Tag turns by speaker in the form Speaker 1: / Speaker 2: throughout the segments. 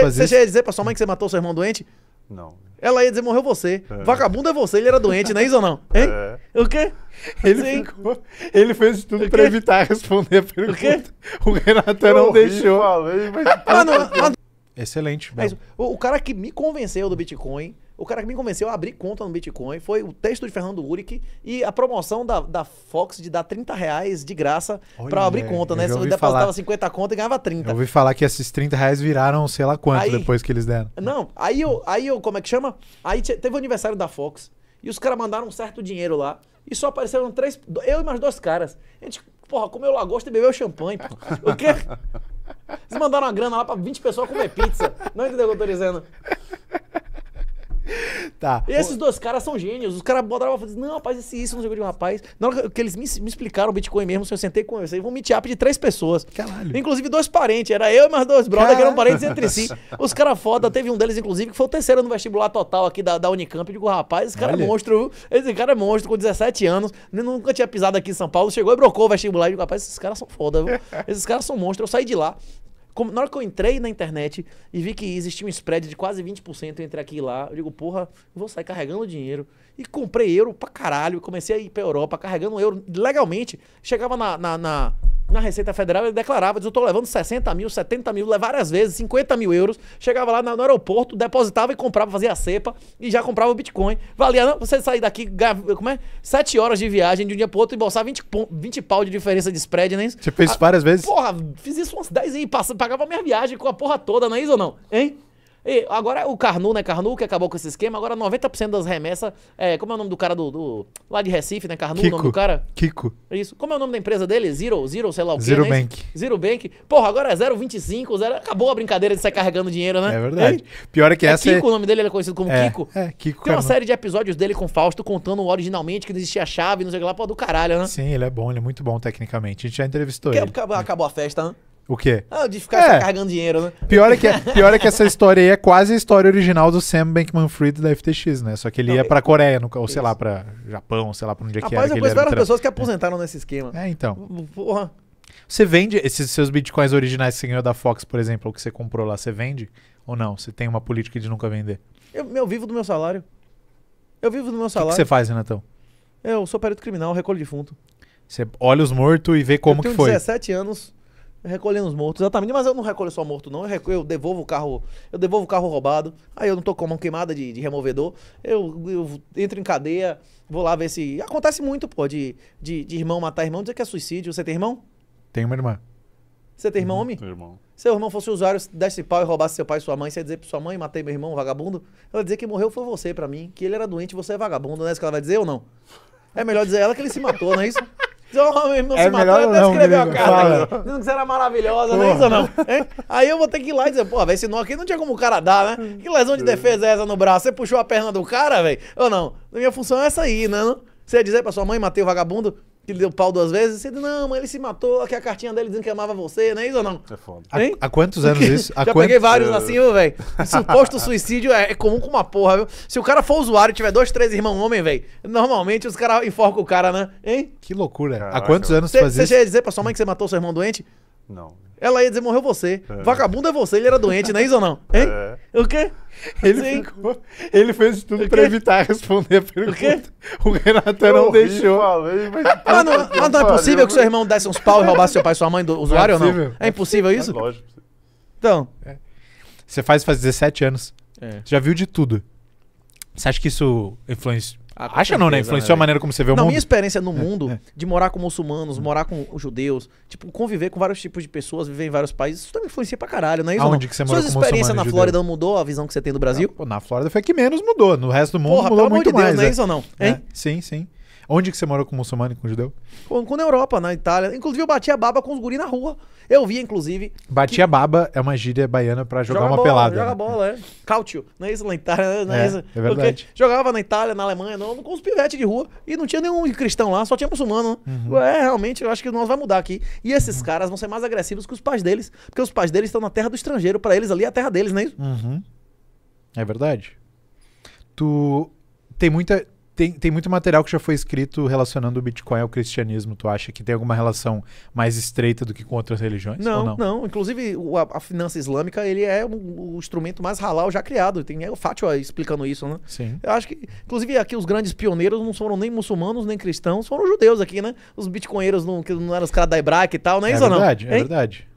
Speaker 1: Você
Speaker 2: ia dizer pra sua mãe que você matou seu irmão doente? Não. Ela ia dizer, morreu você. É. Vagabundo é você, ele era doente, não é isso ou não? É. Hein? É. O quê? Ele, Sim. ficou, ele fez tudo pra evitar responder a pergunta. O, quê? o
Speaker 1: Renato eu não ouvi, deixou.
Speaker 2: Falei, mas... Ah, ah, Excelente. É o, o, cara que me convenceu do Bitcoin o cara que me convenceu a abrir conta no Bitcoin foi o texto de Fernando Uric e a promoção da, da Fox de dar 30 reais de graça para abrir conta, né? Você depositava falar... 50 contas e ganhava 30. Eu ouvi
Speaker 1: falar que esses 30 reais viraram sei lá quanto aí, depois que eles deram.
Speaker 2: Não, aí eu, aí eu, como é que chama? Aí teve o aniversário da Fox e os caras mandaram um certo dinheiro lá e só apareceram três, eu e mais dois caras. A gente, porra, comeu lagosta e bebeu champanhe, pô. O quê? Eles mandaram uma grana lá pra 20 pessoas comer pizza. Não entendeu o que eu tô dizendo? Tá. E esses dois caras são gênios. Os caras botaram pra fazer, não, rapaz, esse isso, não sei o que, rapaz. Na hora que eles me, me explicaram o Bitcoin mesmo, se eu sentei com eles, Aí vão me tirar de três pessoas. Caralho. Inclusive dois parentes, era eu e mais dois brothers que eram parentes entre si. Os caras foda, teve um deles, inclusive, que foi o terceiro no vestibular total aqui da, da Unicamp. Eu digo, rapaz, esse cara é Olha. é monstro, viu? Esse cara é monstro, com 17 anos, nunca tinha pisado aqui em São Paulo, chegou e brocou o vestibular. Eu digo, rapaz, esses caras são foda, viu? Esses caras são monstros. Eu saí de lá, como, na hora que eu entrei na internet e vi que existia um spread de quase 20% entre aqui e lá, eu digo, porra, vou sair carregando dinheiro. E comprei euro pra caralho, comecei a ir pra Europa carregando euro legalmente. Chegava na, na, na na Receita Federal, ele declarava, diz, eu estou levando 60 mil, 70 mil, levar várias vezes, 50 mil euros, chegava lá no aeroporto, depositava e comprava, fazia a cepa e já comprava o Bitcoin. Valia, não, você sair daqui, como é? sete horas de viagem de um dia pro outro e bolsar 20, 20 pau de diferença de spread, né? Você fez isso ah, várias vezes? Porra, fiz isso umas 10 e pagava minha viagem com a porra toda, não é isso ou não? Hein? E agora o Carnu, né? Carnu que acabou com esse esquema. Agora 90% das remessas. É, como é o nome do cara do. do lá de Recife, né? Carnu, Kiko, o nome do cara? Kiko. Isso. Como é o nome da empresa dele? Zero, Zero, sei lá o que. Zero né? Bank. Zero Bank. Porra, agora é 0,25. Zero... Acabou a brincadeira de sair carregando dinheiro, né? É verdade. Pior é que é essa. É Kiko, é... o nome dele ele é conhecido como é, Kiko. É, Kiko. Tem uma série de episódios dele com Fausto contando originalmente que não existia chave, não sei o que lá. Pô, do caralho, né? Sim,
Speaker 1: ele é bom, ele é muito bom tecnicamente. A gente já entrevistou
Speaker 2: que, ele. Acabou, acabou a festa, né? O quê? Ah, de ficar é. carregando dinheiro, né? Pior é, que, é, pior é que
Speaker 1: essa história aí é quase a história original do Sam Bankman-Fried da FTX, né? Só que ele não, ia é pra Coreia, no, ou sei lá, pra Japão, sei lá pra onde é que era. Mas depois várias pessoas que é. aposentaram
Speaker 2: é. nesse esquema. É, então. Porra.
Speaker 1: Você vende esses seus bitcoins originais que você ganhou da Fox, por exemplo, ou que você comprou lá, você vende? Ou não? Você tem uma política de nunca vender?
Speaker 2: Eu, eu vivo do meu salário. Eu vivo do meu salário. O que, que você faz, Renatão? Eu sou perito criminal, recolho defunto.
Speaker 1: Você olha os mortos e vê como que foi. Eu tenho
Speaker 2: 17 anos recolhendo os mortos, exatamente. Mas eu não recolho só morto, não. Eu, recolho, eu devolvo o carro, eu devolvo o carro roubado. Aí eu não tô com mão queimada de, de removedor. Eu, eu, entro em cadeia, vou lá ver se. Acontece muito, pô, de, de, de, irmão matar irmão, dizer que é suicídio. Você tem irmão? Tenho uma irmã. Você tem irmão, hum, homem? Tenho irmão. Seu irmão fosse usuário desse pau e roubasse seu pai e sua mãe, você ia dizer pra sua mãe, matei meu irmão, vagabundo? Ela ia dizer que morreu foi você para mim, que ele era doente, você é vagabundo, não é isso que ela vai dizer ou não? É melhor dizer ela que ele se matou, não é isso? Então, meu é melhor não, escrevi a carta aqui. Dizendo que você era maravilhosa, não é isso não. Aí eu vou ter que ir lá e dizer, pô, vai esse nó aqui não tinha como o cara dar, né? Que lesão de defesa é essa no braço? Você puxou a perna do cara, velho? Ou não? Minha função é essa aí, né? Você ia dizer pra sua mãe, matei o vagabundo? que deu pau duas vezes, você diz, não, mas ele se matou, aqui a cartinha dele dizendo que amava você, não é isso ou não? É foda. Hein? Há, quantos anos isso? Há já peguei vários eu... É. assim, velho. Suposto suicídio é, é, comum com uma porra, viu? Se o cara for usuário e tiver dois, três irmãos homem, velho, normalmente os caras enforcam o cara, né? Hein? Que loucura. Caraca. Há quantos anos você fazia isso? Você ia dizer pra sua mãe que você matou seu irmão doente? Não. Ela ia dizer, morreu você. É. Vagabundo é você, ele era doente, não é isso ou não? Hein? É. O quê? Ele, ficou, ele fez tudo pra evitar responder a pergunta. O, quê? o Renato eu não ouvi, deixou.
Speaker 1: Falei, mas, ah, tá mas, não, não, é possível que seu
Speaker 2: irmão desse uns pau e roubasse seu pai e sua mãe do usuário não é ou não? É impossível é isso? lógico. Então. É.
Speaker 1: Você faz faz 17 anos. É. Você já viu de tudo. Você acha que isso influencia, ah,
Speaker 2: Acha certeza, não, né? Influenciou né? a maneira como você vê o não, mundo. Minha experiência no é, mundo é. de morar com muçulmanos, morar com judeus, tipo, conviver com vários tipos de pessoas, viver em vários países, isso também influencia pra caralho, não é Aonde que você morou Suas experiências na Flórida não mudou a visão que você tem do Brasil? Não, pô, na Flórida foi que menos mudou, no resto do mundo Porra, mudou muito de Deus, mais. Não é, é. isso ou não? Hein?
Speaker 1: É, sim, sim. Onde que você morou com muçulmano e com judeu?
Speaker 2: Com, com na Europa, na Itália. Inclusive, eu batia baba com os guri na rua. Eu via, inclusive.
Speaker 1: Batia que... baba é uma gíria baiana para jogar joga uma bola, pelada. Joga né?
Speaker 2: bola, é. Cautio, Não é isso na Itália, não é, é isso. É verdade. Porque jogava na Itália, na Alemanha, não, com os pivetes de rua. E não tinha nenhum cristão lá, só tinha muçulmano. Né? Uhum. É, realmente, eu acho que nós vai mudar aqui. E esses uhum. caras vão ser mais agressivos que os pais deles. Porque os pais deles estão na terra do estrangeiro. para eles ali é a terra deles, não é isso?
Speaker 1: Uhum. É verdade. Tu tem muita tem, tem muito material que já foi escrito relacionando o Bitcoin ao cristianismo. Tu acha que tem alguma relação mais estreita do que com outras religiões? Não, não?
Speaker 2: não? Inclusive, a, a, finança islâmica ele é um, o instrumento mais halal já criado. Tem é o fátio explicando isso, né? Sim. Eu acho que, inclusive, aqui os grandes pioneiros não foram nem muçulmanos, nem cristãos, foram judeus aqui, né? Os bitcoinheiros não, que não eram os caras da hebraica e tal, não é, é isso verdade, ou não? É verdade, é verdade.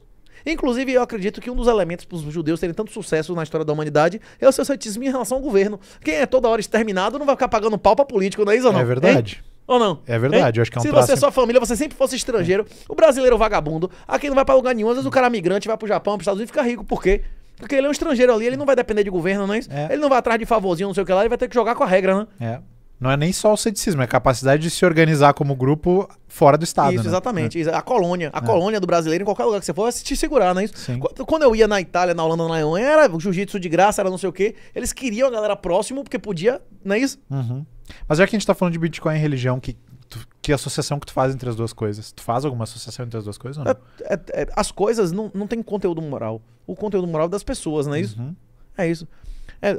Speaker 2: Inclusive, eu acredito que um dos elementos para os judeus terem tanto sucesso na história da humanidade é o seu santismo em relação ao governo. Quem é toda hora exterminado não vai ficar pagando pau para político, não é isso ou não? É verdade. Hein? Ou não? É verdade, eu acho que é um Se você é sua família, você sempre fosse estrangeiro, é. o brasileiro vagabundo, aqui não vai para lugar nenhum, às vezes o cara é migrante vai pro Japão, pros Estados Unidos e fica rico, por quê? Porque ele é um estrangeiro ali, ele não vai depender de governo, não é isso? É. Ele não vai atrás de favorzinho, não sei o que lá, ele vai ter que jogar com a regra, né?
Speaker 1: É. Não é nem só o ceticismo, é a capacidade de se organizar como grupo fora do Estado. Isso, né? exatamente.
Speaker 2: É. A colônia. A é. colônia do brasileiro, em qualquer lugar que você for, vai te segurar, não é isso? Sim. Quando eu ia na Itália, na Holanda, na Alemanha, era jiu-jitsu de graça, era não sei o quê. Eles queriam a galera próximo, porque podia, não é isso?
Speaker 1: Uhum. Mas já que a gente tá falando de Bitcoin e religião, que, tu, que associação que tu faz entre as duas coisas? Tu faz alguma associação entre as duas
Speaker 2: coisas ou não? É, é, é as coisas não, não tem conteúdo moral. O conteúdo moral é das pessoas, não é isso? Uhum. É isso.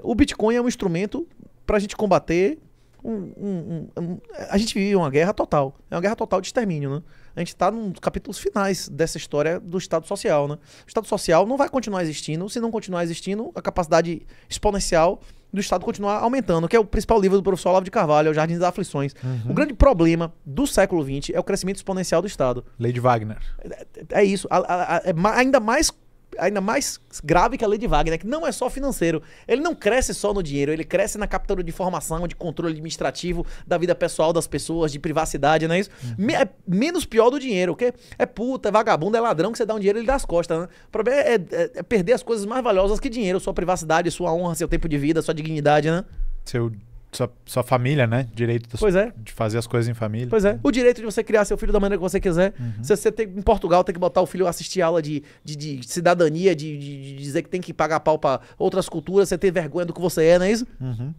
Speaker 2: o Bitcoin é um instrumento pra gente combater um, um, um, a gente vive uma guerra total. É uma guerra total de extermínio, né? A gente está nos capítulos finais dessa história do Estado Social, né? O Estado Social não vai continuar existindo. Se não continuar existindo, a capacidade exponencial do Estado continuar aumentando, que é o principal livro do professor Olavo de Carvalho, é o Jardim das Aflições. Uhum. O grande problema do século XX é o crescimento exponencial do Estado. Lei de Wagner. É, é, é isso. A, a, a, é ma, ainda mais ainda mais grave que a lei de Wagner, que não é só financeiro. Ele não cresce só no dinheiro, ele cresce na captura de informação, de controle administrativo, da vida pessoal das pessoas, de privacidade, não é isso? Uhum. é menos pior do dinheiro, que é puta, é vagabundo, é ladrão que você dá um dinheiro e ele dá as costas, né? O problema é, é, é perder as coisas mais valiosas que dinheiro, sua privacidade, sua honra, seu tempo de vida, sua dignidade, né?
Speaker 1: Seu sua, sua, família, né? Direito é. de fazer as coisas em família. Pois
Speaker 2: é. O direito de você criar seu filho da maneira que você quiser. Uhum. Se você tem, em Portugal tem que botar o filho assistir aula de, de, de cidadania, de, de, dizer que tem que pagar pau para outras culturas, você ter vergonha do que você é, não é isso?
Speaker 1: Uhum.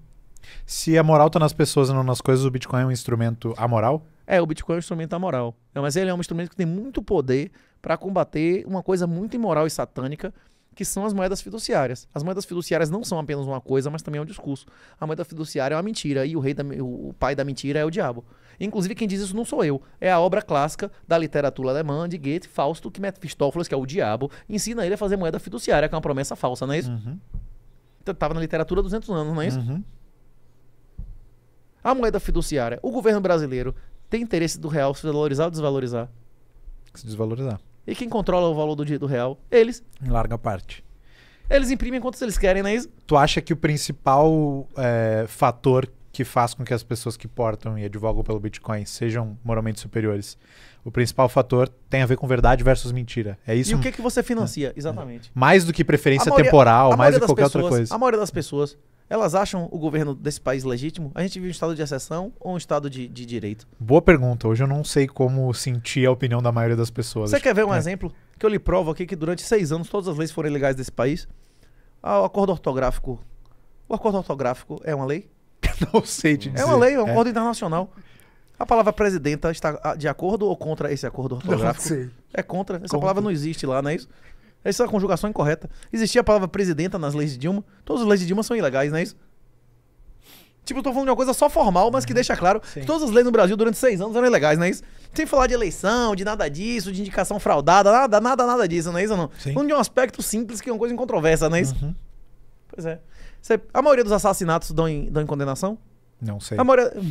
Speaker 1: Se a moral tá nas pessoas e não nas coisas, o Bitcoin é um instrumento amoral?
Speaker 2: É, o Bitcoin é um instrumento amoral. É, mas ele é um instrumento que tem muito poder para combater uma coisa muito imoral e satânica que são as moedas fiduciárias. As moedas fiduciárias não são apenas uma coisa, mas também é um discurso. A moeda fiduciária é uma mentira e o rei da, o pai da mentira é o diabo. Inclusive quem diz isso não sou eu, é a obra clássica da literatura alemã de Goethe, Fausto, que Mephistófeles, que é o diabo, ensina ele a fazer moeda fiduciária, que é uma promessa falsa, não é isso? Uhum. Tava na literatura há 200 anos, não é isso? Uhum. A moeda fiduciária, o governo brasileiro tem interesse do real se valorizar ou desvalorizar?
Speaker 1: Se desvalorizar.
Speaker 2: E quem controla o valor do, do real? Eles.
Speaker 1: Em larga parte.
Speaker 2: Eles imprimem quantos eles querem, né?
Speaker 1: Tu acha que o principal é, fator que faz com que as pessoas que portam e advogam pelo Bitcoin sejam moralmente superiores. O principal fator tem a ver com verdade versus mentira. É isso. E o que, que você financia, é, exatamente? Mais do que preferência maioria, temporal, mais do que qualquer pessoas, outra coisa. A
Speaker 2: maioria das pessoas elas acham o governo desse país legítimo? A gente vive um estado de exceção ou um estado de, de direito?
Speaker 1: Boa pergunta. Hoje eu não sei como sentir a opinião da maioria das pessoas. Você quer ver um é. exemplo?
Speaker 2: Que eu lhe provo aqui que durante seis anos todas as leis foram ilegais desse país. Ah, o acordo ortográfico. O acordo ortográfico é uma lei? não sei te é dizer. É uma lei, é um é. acordo internacional. A palavra presidenta está ah, de acordo ou contra esse acordo ortográfico? Não sei. É contra. Essa contra. palavra não existe lá, não é isso? Essa é uma conjugação é incorreta. Existia a palavra presidenta nas leis de Dilma. Todas as leis de Dilma são ilegais, não é isso? Tipo, eu tô falando de uma coisa só formal, mas que uhum. deixa claro Sim. que todas as leis no Brasil durante seis anos eram ilegais, não é isso? Sem falar de eleição, de nada disso, de indicação fraudada, nada, nada, nada disso, não é isso não? Sim. Falando de um aspecto simples que é uma coisa incontroversa, não é isso? Uhum. Pois é. Você, a maioria dos assassinatos dão em, dão em condenação? Não sei.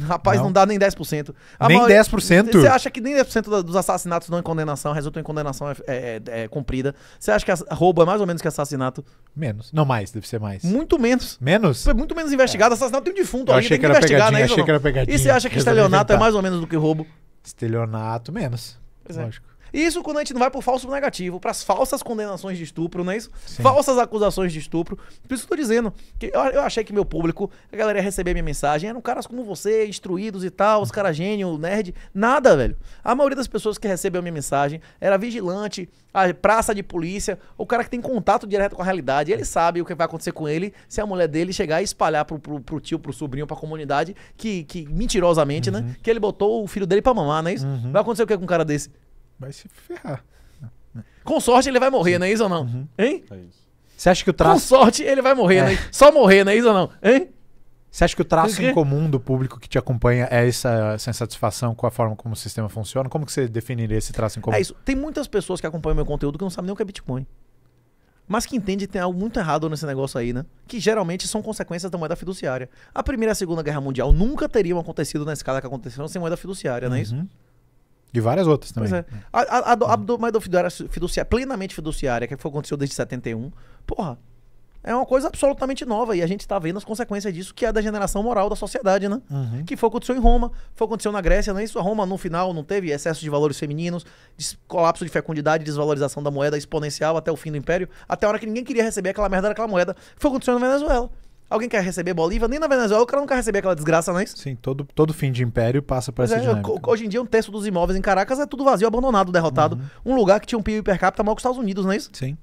Speaker 2: rapaz, não. não dá nem 10%. A nem maioria, 10%? Você acha que nem 10% dos assassinatos não em condenação resultam em condenação é, é, é, é cumprida? Você acha que roubo é mais ou menos que assassinato? Menos. Não mais, deve ser mais. Muito menos. Menos? É muito menos investigado. Assassinato tem um defunto Eu achei que, que era né, pegadinha, né? achei que era pegadinha. E você acha que estelionato é mais ou menos do que roubo?
Speaker 1: Estelionato, menos.
Speaker 2: Pois é. Lógico. Isso quando a gente não vai pro falso negativo, para as falsas condenações de estupro, não é isso? Sim. Falsas acusações de estupro. Por isso que eu tô dizendo que eu, eu, achei que meu público, a galera ia receber minha mensagem, eram caras como você, instruídos e tal, os caras gênio, nerd, nada, velho. A maioria das pessoas que recebeu minha mensagem era vigilante, a praça de polícia, o cara que tem contato direto com a realidade, ele sabe o que vai acontecer com ele se a mulher dele chegar e espalhar pro, pro, pro tio, pro sobrinho, pra comunidade que, que mentirosamente, né? uhum. né, que ele botou o filho dele pra mamar, não é isso? Uhum. Vai acontecer o que com um cara desse? vai se ferrar. Com sorte ele vai morrer, Sim. não é isso ou não? Uhum. Hein? É isso. Você acha que o traço. Com sorte ele vai morrer, é. né? Só morrer, não é isso ou não? Hein? Você acha que
Speaker 1: o traço em comum do público que te acompanha é essa, insatisfação com a forma como o sistema funciona? Como que você definiria esse traço em comum? É isso.
Speaker 2: Tem muitas pessoas que acompanham meu conteúdo que não sabem nem o que é Bitcoin. Mas que entende que tem algo muito errado nesse negócio aí, né? Que geralmente são consequências da moeda fiduciária. A Primeira e a Segunda Guerra Mundial nunca teriam acontecido na escala que aconteceu sem moeda fiduciária, uhum. não é isso? Uhum. E várias outras também. Pois é. A, a, a, do, a do, mas do fiduciária, fiduciária, plenamente fiduciária, que aconteceu desde 71, porra, é uma coisa absolutamente nova e a gente está vendo as consequências disso, que é a degeneração moral da sociedade, né? Uhum. Que foi aconteceu em Roma, foi aconteceu na Grécia, não é isso? A Roma, no final, não teve excesso de valores femininos, colapso de fecundidade, desvalorização da moeda exponencial até o fim do Império, até a hora que ninguém queria receber aquela merda daquela moeda. Foi acontecendo na Venezuela. Alguém quer receber Bolívia Nem na Venezuela o cara não quer receber aquela desgraça, não é isso? Sim, todo, todo fim de império passa por essa é, dinâmica. Hoje em dia um terço dos imóveis em Caracas é tudo vazio, abandonado, derrotado. Uhum. Um lugar que tinha um PIB per capita maior que os Estados Unidos, não é isso? Sim.